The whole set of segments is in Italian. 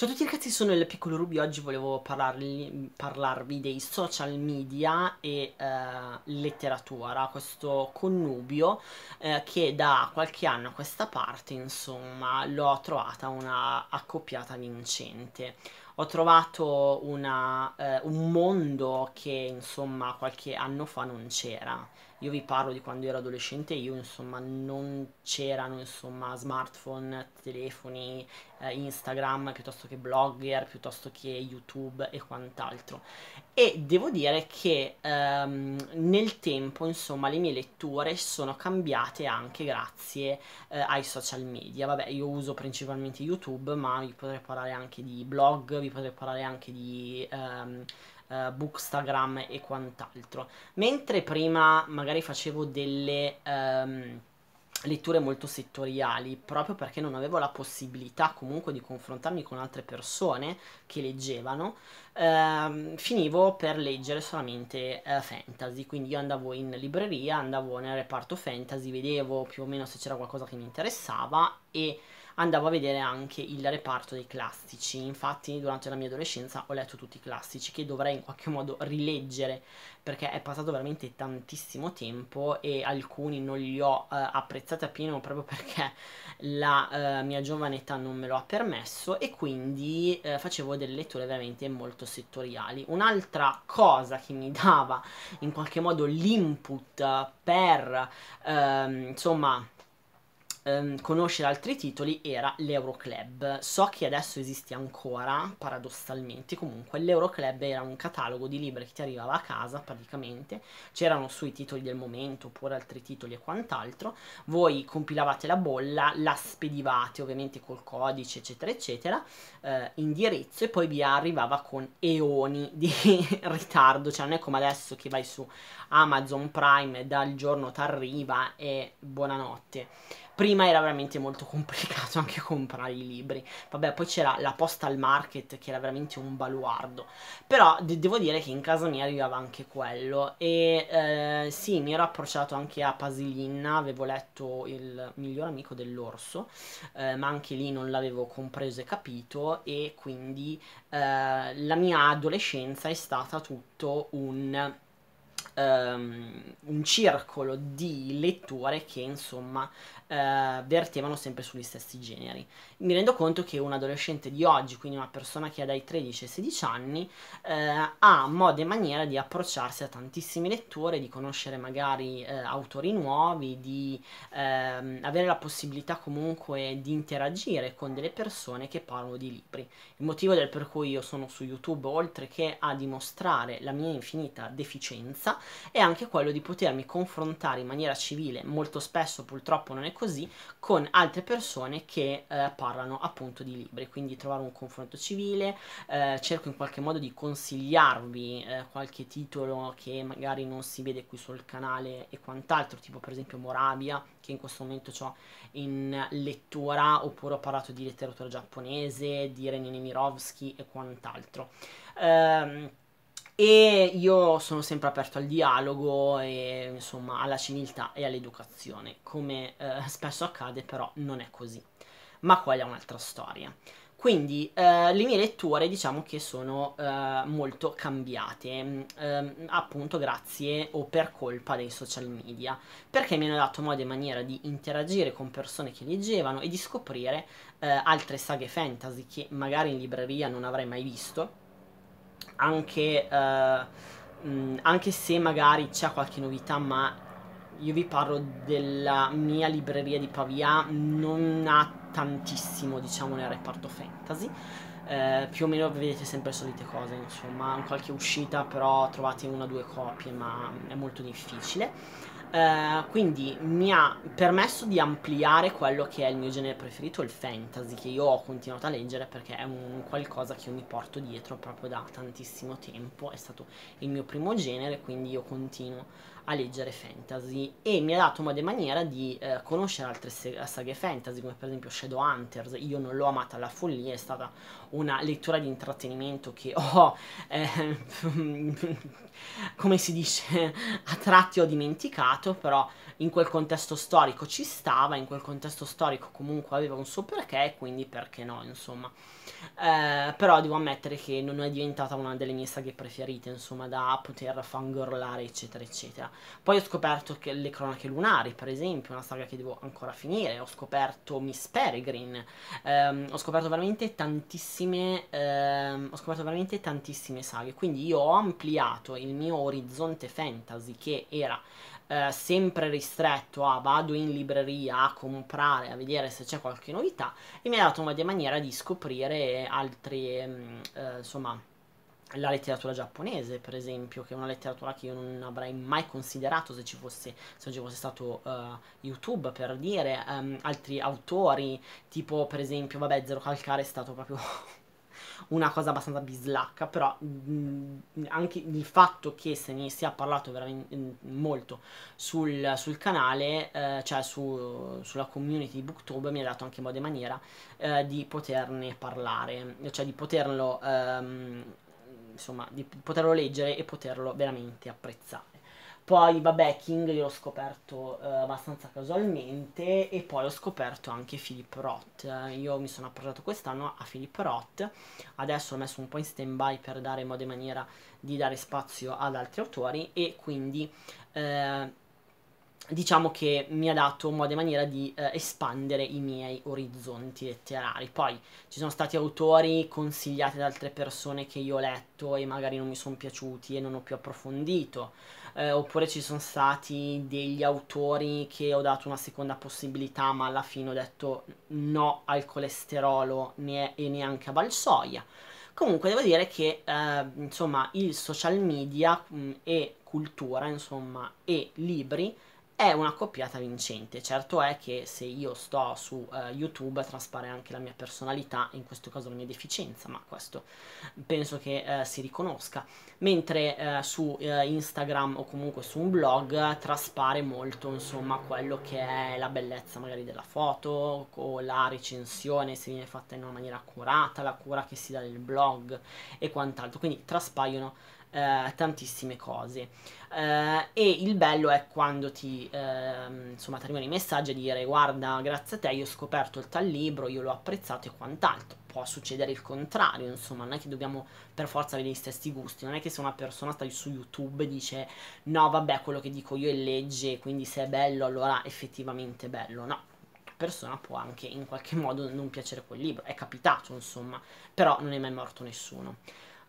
Ciao a tutti ragazzi, sono il Piccolo Ruby, oggi volevo parlarvi, parlarvi dei social media e eh, letteratura, questo connubio eh, che da qualche anno a questa parte insomma l'ho trovata una accoppiata vincente. Ho trovato una, eh, un mondo che insomma qualche anno fa non c'era io vi parlo di quando ero adolescente, io insomma non c'erano insomma smartphone, telefoni, eh, Instagram, piuttosto che blogger, piuttosto che YouTube e quant'altro. E devo dire che ehm, nel tempo insomma le mie letture sono cambiate anche grazie eh, ai social media. Vabbè, io uso principalmente YouTube, ma vi potrei parlare anche di blog, vi potrei parlare anche di... Ehm, uh, Bookstagram e quant'altro. Mentre prima magari facevo delle um, letture molto settoriali, proprio perché non avevo la possibilità comunque di confrontarmi con altre persone che leggevano, uh, finivo per leggere solamente uh, fantasy, quindi io andavo in libreria, andavo nel reparto fantasy, vedevo più o meno se c'era qualcosa che mi interessava e andavo a vedere anche il reparto dei classici. Infatti, durante la mia adolescenza ho letto tutti i classici che dovrei in qualche modo rileggere perché è passato veramente tantissimo tempo e alcuni non li ho eh, apprezzati appieno proprio perché la eh, mia giovane età non me lo ha permesso e quindi eh, facevo delle letture veramente molto settoriali. Un'altra cosa che mi dava in qualche modo l'input per ehm, insomma ehm, conoscere altri titoli era l'Euroclub. So che adesso esiste ancora, paradossalmente, comunque l'Euroclub era un catalogo di libri che ti arrivava a casa praticamente, c'erano sui titoli del momento oppure altri titoli e quant'altro, voi compilavate la bolla, la spedivate ovviamente col codice eccetera eccetera, eh, indirizzo e poi vi arrivava con eoni di ritardo, cioè non è come adesso che vai su Amazon Prime dal giorno t'arriva e buonanotte prima era veramente molto complicato anche comprare i libri. Vabbè, poi c'era la postal market che era veramente un baluardo. Però de- devo dire che in casa mia arrivava anche quello. E eh, sì, mi ero approcciato anche a Pasilinna, avevo letto il miglior amico dell'orso, eh, ma anche lì non l'avevo compreso e capito. E quindi eh, la mia adolescenza è stata tutto un um, un circolo di letture che insomma uh, vertevano sempre sugli stessi generi. Mi rendo conto che un adolescente di oggi, quindi una persona che ha dai 13 ai 16 anni, uh, ha modo e maniera di approcciarsi a tantissime letture, di conoscere magari uh, autori nuovi, di ehm, avere la possibilità comunque di interagire con delle persone che parlano di libri. Il motivo del per cui io sono su YouTube, oltre che a dimostrare la mia infinita deficienza, e anche quello di potermi confrontare in maniera civile, molto spesso purtroppo non è così, con altre persone che eh, parlano appunto di libri, quindi trovare un confronto civile, eh, cerco in qualche modo di consigliarvi eh, qualche titolo che magari non si vede qui sul canale e quant'altro, tipo per esempio Moravia, che in questo momento ho in lettura, oppure ho parlato di letteratura giapponese, di René Mirovsky e quant'altro. Um, e io sono sempre aperto al dialogo e insomma alla civiltà e all'educazione, come eh, spesso accade però non è così, ma quella è un'altra storia. Quindi eh, le mie letture diciamo che sono eh, molto cambiate, mm, ehm, appunto grazie o per colpa dei social media, perché mi hanno dato modo e maniera di interagire con persone che leggevano e di scoprire eh, altre saghe fantasy che magari in libreria non avrei mai visto, anche, uh, mh, anche se magari c'è qualche novità, ma io vi parlo della mia libreria di Pavia, non ha tantissimo, diciamo, nel reparto fantasy. Uh, più o meno vedete sempre le solite cose, insomma, qualche uscita, però trovate una o due copie, ma è molto difficile. Eh, quindi mi ha permesso di ampliare quello che è il mio genere preferito, il fantasy, che io ho continuato a leggere perché è un qualcosa che io mi porto dietro proprio da tantissimo tempo, è stato il mio primo genere, quindi io continuo a leggere fantasy e mi ha dato modo e maniera di eh, conoscere altre saghe fantasy come per esempio Shadowhunters io non l'ho amata alla follia è stata una lettura di intrattenimento che ho eh, come si dice a tratti ho dimenticato sbagliato, però in quel contesto storico ci stava, in quel contesto storico comunque aveva un suo perché, quindi perché no, insomma. Eh, però devo ammettere che non è diventata una delle mie saghe preferite, insomma, da poter fangorlare, eccetera, eccetera. Poi ho scoperto che le cronache lunari, per esempio, una saga che devo ancora finire, ho scoperto Miss Peregrine, ehm, ho scoperto veramente tantissime, ehm, ho scoperto veramente tantissime saghe, quindi io ho ampliato il mio orizzonte fantasy che era eh, sempre ristretto a vado in libreria a comprare, a vedere se c'è qualche novità e mi ha dato una maniera di scoprire altri, mm, eh, insomma, la letteratura giapponese, per esempio, che è una letteratura che io non avrei mai considerato se ci fosse, se ci fosse stato uh, YouTube, per dire, um, altri autori, tipo per esempio, vabbè, Zero Calcare è stato proprio una cosa abbastanza bislacca, però mh, mm, anche il fatto che se ne sia parlato veramente mm, molto sul, sul canale, eh, cioè su, sulla community di Booktube, mi ha dato anche modo e maniera eh, di poterne parlare, cioè di poterlo, ehm, insomma, di poterlo leggere e poterlo veramente apprezzare. Poi, vabbè, King l'ho scoperto eh, abbastanza casualmente e poi ho scoperto anche Philip Roth. Io mi sono approcciato quest'anno a Philip Roth, adesso l'ho messo un po' in stand-by per dare modo e maniera di dare spazio ad altri autori e quindi eh, diciamo che mi ha dato modo e maniera di eh, espandere i miei orizzonti letterari. Poi ci sono stati autori consigliati da altre persone che io ho letto e magari non mi sono piaciuti e non ho più approfondito, eh, oppure ci sono stati degli autori che ho dato una seconda possibilità ma alla fine ho detto no al colesterolo né, e neanche a balsoia. Comunque devo dire che eh, insomma il social media mh, mm, e cultura insomma e libri è una coppiata vincente. Certo è che se io sto su uh, YouTube traspare anche la mia personalità, in questo caso la mia deficienza, ma questo penso che uh, si riconosca. Mentre uh, su Instagram o comunque su un blog traspare molto, insomma, quello che è la bellezza magari della foto o la recensione se viene fatta in una maniera accurata, la cura che si dà del blog e quant'altro. Quindi traspaiono eh, tantissime cose. Eh, e il bello è quando ti eh, insomma ti arrivano i messaggi e dire guarda grazie a te io ho scoperto il tal libro, io l'ho apprezzato e quant'altro. Può succedere il contrario, insomma, non è che dobbiamo per forza avere gli stessi gusti, non è che se una persona sta su YouTube e dice no vabbè quello che dico io è legge, quindi se è bello allora effettivamente è bello, no persona può anche in qualche modo non piacere quel libro, è capitato insomma, però non è mai morto nessuno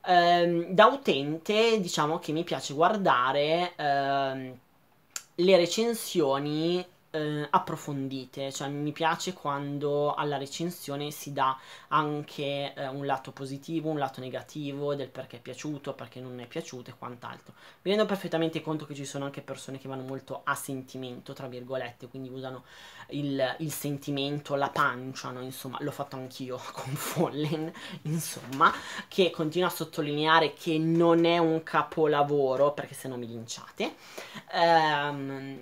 ehm, da utente diciamo che mi piace guardare ehm, le recensioni eh, approfondite, cioè mi piace quando alla recensione si dà anche eh, un lato positivo, un lato negativo, del perché è piaciuto, perché non è piaciuto e quant'altro. Mi rendo perfettamente conto che ci sono anche persone che vanno molto a sentimento, tra virgolette, quindi usano il, il sentimento, la pancia, no? insomma, l'ho fatto anch'io con Fallen, insomma, che continua a sottolineare che non è un capolavoro, perché se no mi linciate. Ehm,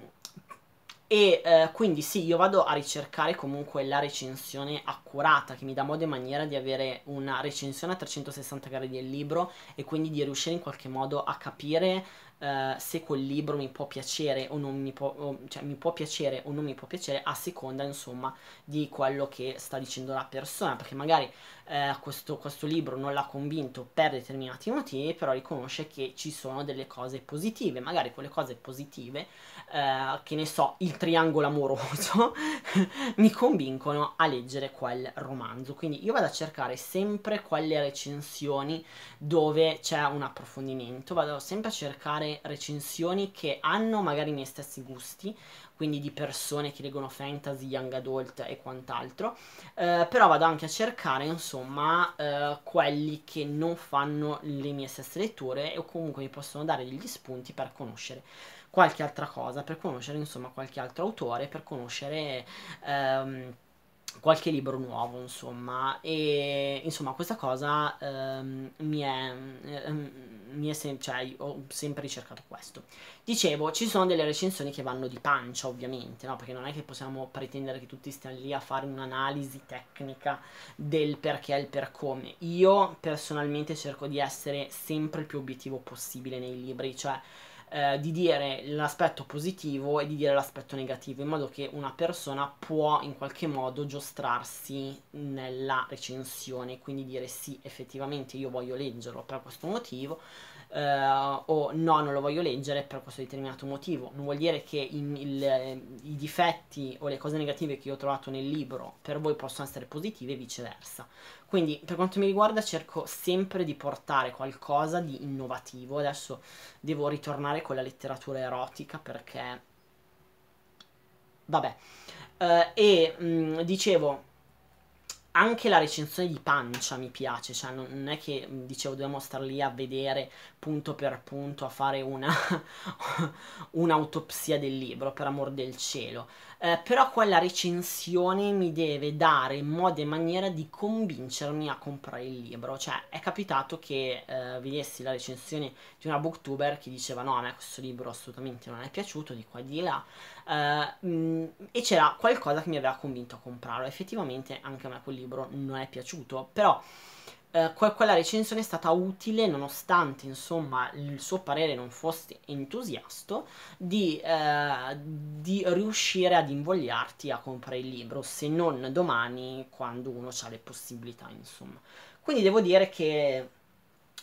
e eh, quindi sì, io vado a ricercare comunque la recensione accurata che mi dà modo e maniera di avere una recensione a 360 gradi del libro e quindi di riuscire in qualche modo a capire eh, se quel libro mi può piacere o non mi può, o, cioè, mi può piacere o non mi può piacere a seconda insomma di quello che sta dicendo la persona, perché magari eh, questo, questo libro non l'ha convinto per determinati motivi, però riconosce che ci sono delle cose positive, magari quelle cose positive, eh, che ne so, il triangolo amoroso, mi convincono a leggere quel romanzo. Quindi io vado a cercare sempre quelle recensioni dove c'è un approfondimento, vado sempre a cercare recensioni che hanno magari i miei stessi gusti, quindi di persone che leggono fantasy, young adult e quant'altro, eh, però vado anche a cercare insomma eh, quelli che non fanno le mie stesse letture o comunque mi possono dare degli spunti per conoscere qualche altra cosa, per conoscere insomma qualche altro autore, per conoscere... Ehm, qualche libro nuovo, insomma, e insomma questa cosa ehm, mi è ehm, mi è sem- cioè, ho sempre ricercato questo. Dicevo, ci sono delle recensioni che vanno di pancia, ovviamente, no? perché non è che possiamo pretendere che tutti stiano lì a fare un'analisi tecnica del perché e il per come. Io personalmente cerco di essere sempre il più obiettivo possibile nei libri, cioè eh, di dire l'aspetto positivo e di dire l'aspetto negativo, in modo che una persona può in qualche modo giostrarsi nella recensione, quindi dire sì, effettivamente io voglio leggerlo per questo motivo, eh, o no, non lo voglio leggere per questo determinato motivo. Non vuol dire che in, il, i difetti o le cose negative che io ho trovato nel libro per voi possono essere positive e viceversa. Quindi, per quanto mi riguarda, cerco sempre di portare qualcosa di innovativo. Adesso devo ritornare con la letteratura erotica perché. Vabbè. Uh, e mh, mm, dicevo, anche la recensione di pancia mi piace, cioè non, è che dicevo dobbiamo stare lì a vedere punto per punto, a fare una un'autopsia del libro, per amor del cielo eh, però quella recensione mi deve dare modo e maniera di convincermi a comprare il libro, cioè è capitato che eh, vedessi la recensione di una booktuber che diceva no a me questo libro assolutamente non è piaciuto di qua e di là eh, mh, mm, e c'era qualcosa che mi aveva convinto a comprarlo, effettivamente anche a me quel libro non è piaciuto, però eh, quella recensione è stata utile, nonostante insomma il suo parere non fosse entusiasto, di, eh, di, riuscire ad invogliarti a comprare il libro, se non domani, quando uno ha le possibilità, insomma. Quindi devo dire che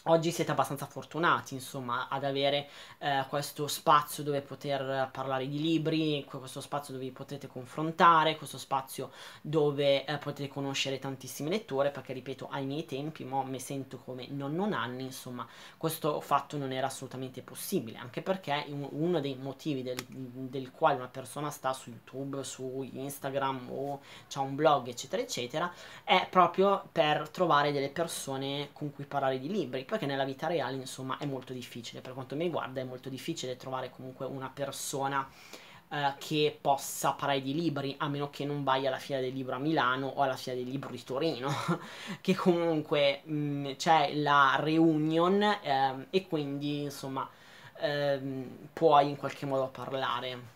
oggi siete abbastanza fortunati, insomma, ad avere eh, questo spazio dove poter parlare di libri, questo spazio dove vi potete confrontare, questo spazio dove eh, potete conoscere tantissime letture, perché ripeto, ai miei tempi, mo mi sento come nonno Nanni, insomma, questo fatto non era assolutamente possibile, anche perché uno dei motivi del, del quale una persona sta su YouTube, su Instagram o ha un blog, eccetera, eccetera, è proprio per trovare delle persone con cui parlare di libri perché nella vita reale insomma è molto difficile, per quanto mi riguarda è molto difficile trovare comunque una persona eh, che possa parlare di libri, a meno che non vai alla Fiera del Libro a Milano o alla Fiera del Libro di Torino, che comunque mh, mm, c'è la reunion eh, e quindi insomma eh, puoi in qualche modo parlare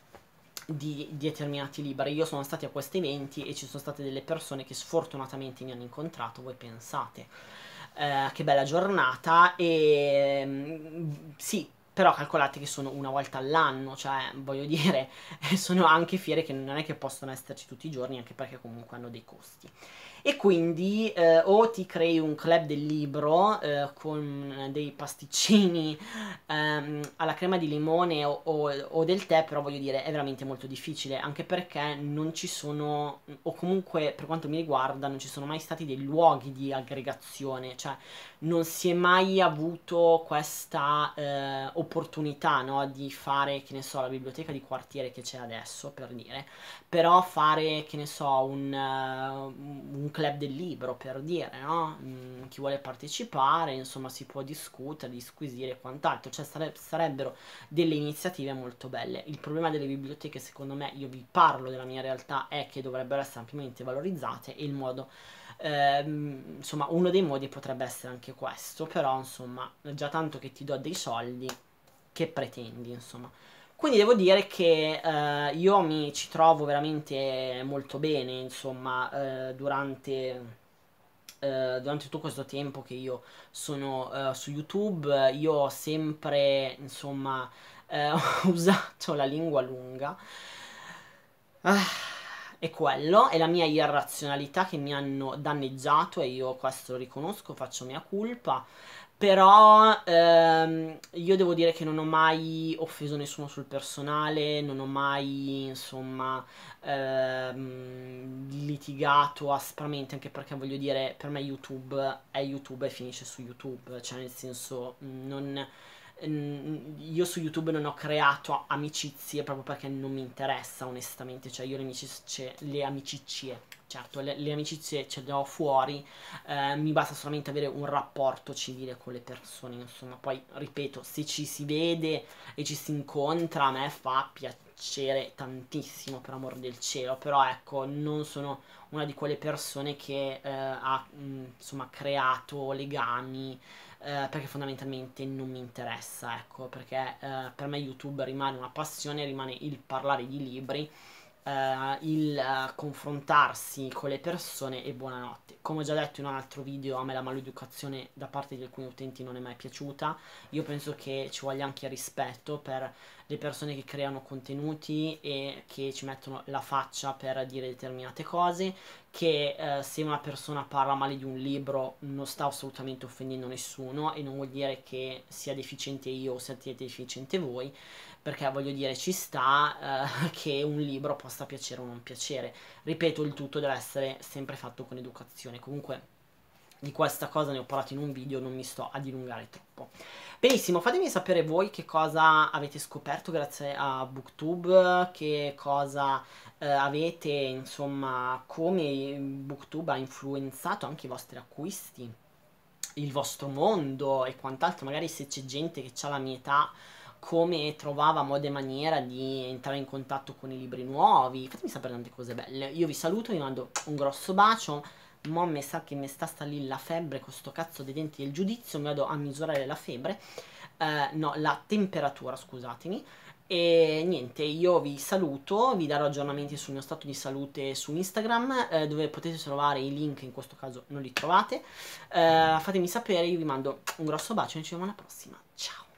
di determinati libri. Io sono stati a questi eventi e ci sono state delle persone che sfortunatamente mi hanno incontrato, voi pensate eh, che bella giornata e mm, sì, però calcolate che sono una volta all'anno, cioè voglio dire, sono anche fiere che non è che possono esserci tutti i giorni, anche perché comunque hanno dei costi. E quindi eh, o ti crei un club del libro eh, con dei pasticcini ehm, alla crema di limone o, o, o, del tè, però voglio dire è veramente molto difficile, anche perché non ci sono, o comunque per quanto mi riguarda, non ci sono mai stati dei luoghi di aggregazione, cioè non si è mai avuto questa eh, opportunità no, di fare, che ne so, la biblioteca di quartiere che c'è adesso, per dire, però fare, che ne so, un, uh, un club del libro, per dire, no? Mm, chi vuole partecipare, insomma, si può discutere, disquisire e quant'altro, cioè sare- sarebbero delle iniziative molto belle. Il problema delle biblioteche, secondo me, io vi parlo della mia realtà, è che dovrebbero essere ampiamente valorizzate e il modo... Ehm, insomma, uno dei modi potrebbe essere anche questo, però insomma, già tanto che ti do dei soldi, che pretendi, insomma. Quindi devo dire che eh, io mi ci trovo veramente molto bene, insomma, eh, durante, eh, durante, tutto questo tempo che io sono eh, su YouTube, io ho sempre, insomma, eh, usato la lingua lunga. Ah è quello, è la mia irrazionalità che mi hanno danneggiato e io questo lo riconosco, faccio mia colpa, però ehm, io devo dire che non ho mai offeso nessuno sul personale, non ho mai, insomma, ehm, litigato aspramente, anche perché voglio dire, per me YouTube è YouTube e finisce su YouTube, cioè nel senso non io su YouTube non ho creato amicizie proprio perché non mi interessa onestamente, cioè io le amicizie, cioè, le amicizie certo le, le, amicizie ce le ho fuori, eh, mi basta solamente avere un rapporto civile con le persone, insomma, poi ripeto, se ci si vede e ci si incontra a me fa piacere tantissimo per amor del cielo, però ecco, non sono una di quelle persone che eh, ha mh, mm, insomma creato legami eh, perché fondamentalmente non mi interessa, ecco, perché eh, per me YouTube rimane una passione, rimane il parlare di libri eh, il eh, confrontarsi con le persone e buonanotte. Come ho già detto in un altro video, a me la maleducazione da parte di alcuni utenti non è mai piaciuta. Io penso che ci voglia anche rispetto per le persone che creano contenuti e che ci mettono la faccia per dire determinate cose, che eh, se una persona parla male di un libro non sta assolutamente offendendo nessuno e non vuol dire che sia deficiente io o siate deficiente voi, perché voglio dire ci sta eh, che un libro possa piacere o non piacere. Ripeto, il tutto deve essere sempre fatto con educazione. Comunque di questa cosa ne ho parlato in un video, non mi sto a dilungare troppo. Benissimo, fatemi sapere voi che cosa avete scoperto grazie a Booktube, che cosa eh, avete, insomma, come Booktube ha influenzato anche i vostri acquisti, il vostro mondo e quant'altro. Magari se c'è gente che ha la mia età come trovava modo e maniera di entrare in contatto con i libri nuovi. Fatemi sapere tante cose belle. Io vi saluto, vi mando un grosso bacio mo mi sa che mi sta sta lì la febbre con sto cazzo dei denti del giudizio, mi vado a misurare la febbre, eh, no, la temperatura, scusatemi, e niente, io vi saluto, vi darò aggiornamenti sul mio stato di salute su Instagram, eh, dove potete trovare i link, in questo caso non li trovate. Eh, fatemi sapere, io vi mando un grosso bacio e ci vediamo alla prossima. Ciao!